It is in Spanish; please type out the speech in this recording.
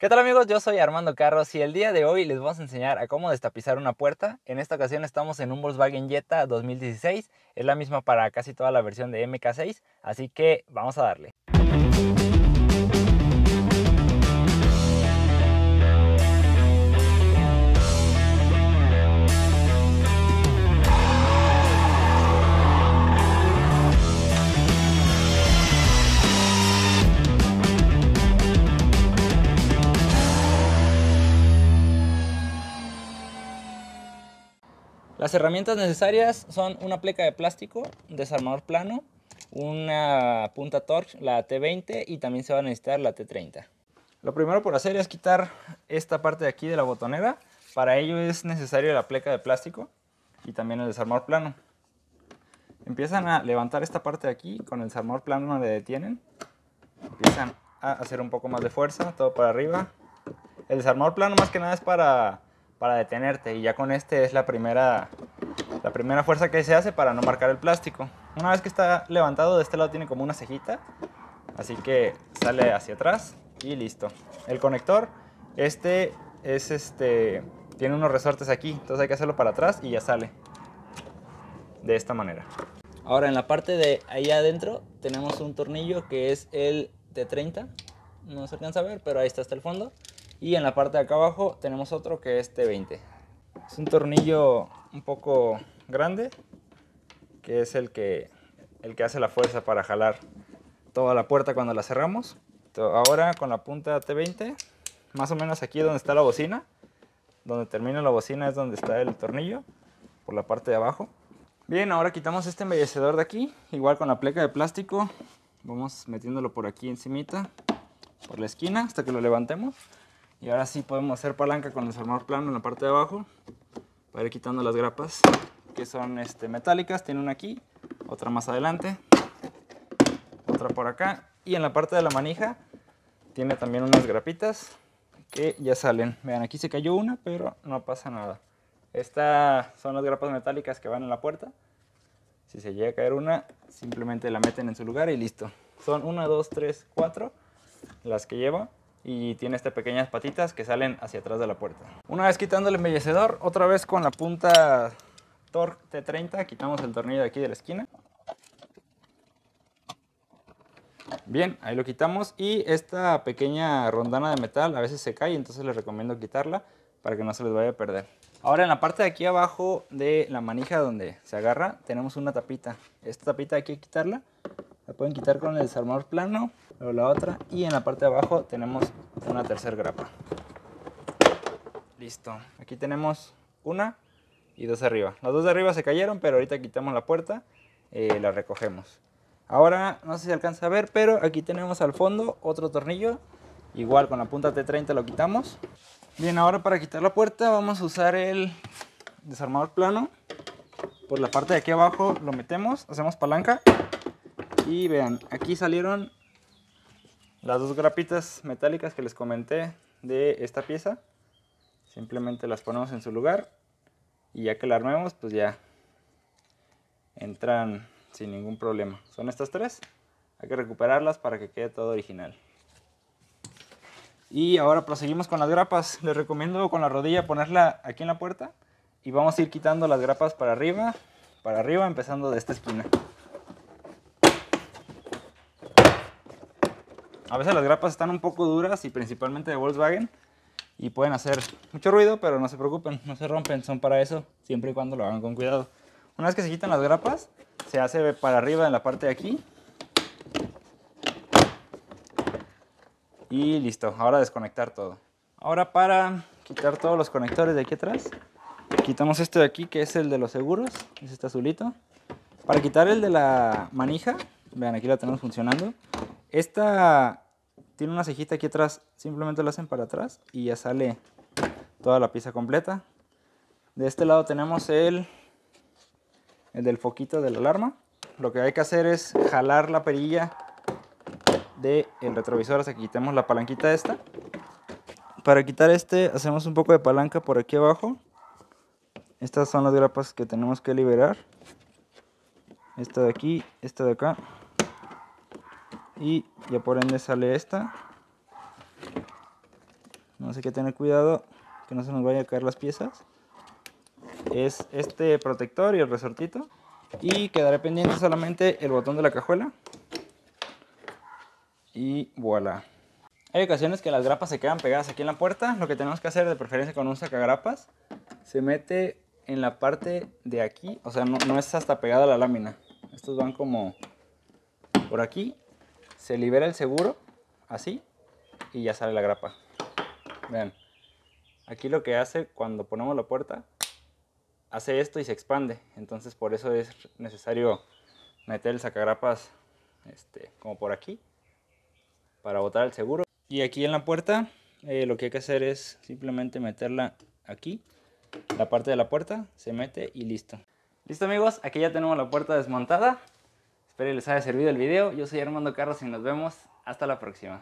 ¿Qué tal amigos? Yo soy Armando Carros y el día de hoy les vamos a enseñar a cómo destapizar una puerta. En esta ocasión estamos en un Volkswagen Jetta 2016, es la misma para casi toda la versión de MK6, así que vamos a darle. Las herramientas necesarias son una pleca de plástico, desarmador plano, una punta Torx, la T20 y también se va a necesitar la T30. Lo primero por hacer es quitar esta parte de aquí de la botonera. Para ello es necesario la pleca de plástico y también el desarmador plano. Empiezan a levantar esta parte de aquí, con el desarmador plano le detienen. Empiezan a hacer un poco más de fuerza, todo para arriba. El desarmador plano más que nada es para para detenerte y ya con este es la primera, la primera fuerza que se hace para no marcar el plástico. Una vez que está levantado de este lado tiene como una cejita, así que sale hacia atrás y listo. El conector, este es este, tiene unos resortes aquí, entonces hay que hacerlo para atrás y ya sale de esta manera. Ahora en la parte de ahí adentro tenemos un tornillo que es el de 30 no se alcanza a ver, pero ahí está hasta el fondo. Y en la parte de acá abajo tenemos otro que es T20. Es un tornillo un poco grande, que es el que, el que hace la fuerza para jalar toda la puerta cuando la cerramos. Ahora con la punta T20, más o menos aquí donde está la bocina, donde termina la bocina es donde está el tornillo, por la parte de abajo. Bien, ahora quitamos este embellecedor de aquí, igual con la pleca de plástico, vamos metiéndolo por aquí encimita, por la esquina, hasta que lo levantemos. Y ahora sí podemos hacer palanca con el desarmador plano en la parte de abajo para ir quitando las grapas que son este, metálicas. Tiene una aquí, otra más adelante, otra por acá. Y en la parte de la manija tiene también unas grapitas que ya salen. Vean, aquí se cayó una, pero no pasa nada. Estas son las grapas metálicas que van en la puerta. Si se llega a caer una, simplemente la meten en su lugar y listo. Son una, dos, tres, cuatro las que lleva y tiene estas pequeñas patitas que salen hacia atrás de la puerta. Una vez quitando el embellecedor, otra vez con la punta Torx T30 quitamos el tornillo de aquí de la esquina. Bien, ahí lo quitamos y esta pequeña rondana de metal a veces se cae, entonces les recomiendo quitarla para que no se les vaya a perder. Ahora en la parte de aquí abajo de la manija donde se agarra tenemos una tapita. Esta tapita hay que quitarla pueden quitar con el desarmador plano o la otra y en la parte de abajo tenemos una tercera grapa listo aquí tenemos una y dos arriba las dos de arriba se cayeron pero ahorita quitamos la puerta eh, la recogemos ahora no sé si alcanza a ver pero aquí tenemos al fondo otro tornillo igual con la punta T30 lo quitamos bien ahora para quitar la puerta vamos a usar el desarmador plano por la parte de aquí abajo lo metemos hacemos palanca y vean, aquí salieron las dos grapitas metálicas que les comenté de esta pieza. Simplemente las ponemos en su lugar y ya que la armemos, pues ya entran sin ningún problema. Son estas tres. Hay que recuperarlas para que quede todo original. Y ahora proseguimos con las grapas. Les recomiendo con la rodilla ponerla aquí en la puerta. Y vamos a ir quitando las grapas para arriba, para arriba, empezando de esta esquina. A veces las grapas están un poco duras y principalmente de Volkswagen y pueden hacer mucho ruido, pero no se preocupen, no se rompen, son para eso, siempre y cuando lo hagan con cuidado. Una vez que se quitan las grapas, se hace para arriba en la parte de aquí. Y listo, ahora desconectar todo. Ahora para quitar todos los conectores de aquí atrás, quitamos este de aquí que es el de los seguros, es este azulito. Para quitar el de la manija, vean aquí la tenemos funcionando, esta tiene una cejita aquí atrás, simplemente la hacen para atrás y ya sale toda la pieza completa. De este lado tenemos el, del foquito de la alarma. Lo que hay que hacer es jalar la perilla del el retrovisor hasta que quitemos la palanquita esta. Para quitar este hacemos un poco de palanca por aquí abajo. Estas son las grapas que tenemos que liberar. Esta de aquí, esta de acá y ya por ende sale esta no sé qué tener cuidado que no se nos vayan a caer las piezas es este protector y el resortito y quedaré pendiente solamente el botón de la cajuela y voilà hay ocasiones que las grapas se quedan pegadas aquí en la puerta lo que tenemos que hacer de preferencia con un sacagrapas se mete en la parte de aquí o sea no, no es hasta pegada la lámina estos van como por aquí se libera el seguro, así, y ya sale la grapa. Vean, aquí lo que hace cuando ponemos la puerta, hace esto y se expande. Entonces por eso es necesario meter el sacagrapas este, como por aquí para botar el seguro. Y aquí en la puerta eh, lo que hay que hacer es simplemente meterla aquí, la parte de la puerta, se mete y listo. Listo amigos, aquí ya tenemos la puerta desmontada. Espero les haya servido el video. Yo soy Armando Carlos y nos vemos hasta la próxima.